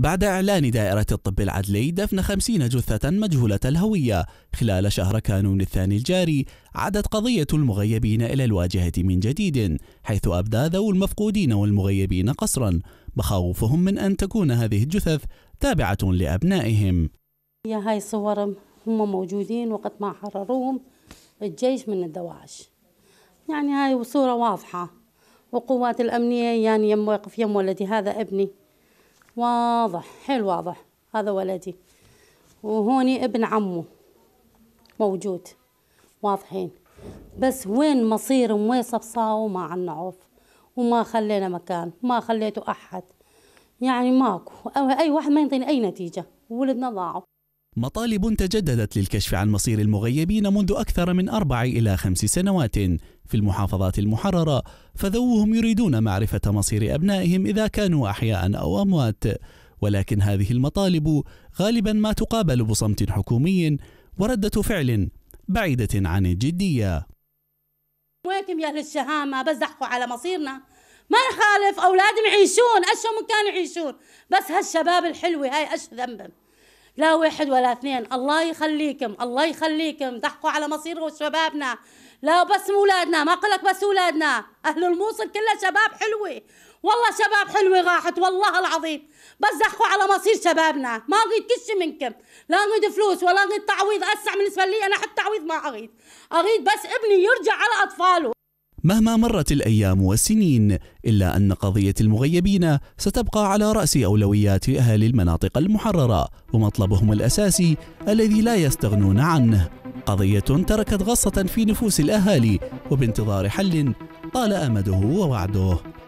بعد إعلان دائرة الطب العدلي دفن خمسين جثة مجهولة الهوية خلال شهر كانون الثاني الجاري عادت قضية المغيبين إلى الواجهة من جديد حيث أبدى ذو المفقودين والمغيبين قصرا مخاوفهم من أن تكون هذه الجثث تابعة لأبنائهم يا هاي صور هم موجودين وقت ما حرروهم الجيش من الدواعش يعني هاي صورة واضحة وقوات الأمنية يعني يم واقف يم ولدي هذا ابني واضح حيل واضح هذا ولدي وهوني ابن عمه موجود واضحين بس وين مصير وين بصاو ما عنا عوف وما خلينا مكان ما خليته أحد يعني ماكو أي واحد ما ينطيني أي نتيجة ولدنا ضاعوا مطالب تجددت للكشف عن مصير المغيبين منذ أكثر من أربع إلى خمس سنوات في المحافظات المحررة فذوهم يريدون معرفة مصير أبنائهم إذا كانوا أحياء أو أموات ولكن هذه المطالب غالبا ما تقابل بصمت حكومي وردة فعل بعيدة عن الجدية ويكم يا أهل الشهامة بس على مصيرنا ما نخالف أولادهم يعيشون أشهم كانوا يعيشون بس هالشباب الحلوة هاي أش ذنبهم لا واحد ولا اثنين الله يخليكم الله يخليكم ضحكوا على مصير شبابنا لا بس اولادنا ما قلك بس اولادنا اهل الموصل كلها شباب حلوه والله شباب حلوه راحت والله العظيم بس ضحكوا على مصير شبابنا ما اريد كل شيء منكم لا اريد فلوس ولا اريد تعويض اسع بالنسبه لي انا حتى تعويض ما اريد اريد بس ابني يرجع على اطفاله مهما مرت الأيام والسنين إلا أن قضية المغيبين ستبقى على رأس أولويات أهل المناطق المحررة ومطلبهم الأساسي الذي لا يستغنون عنه قضية تركت غصة في نفوس الأهالي وبانتظار حل طال أمده ووعده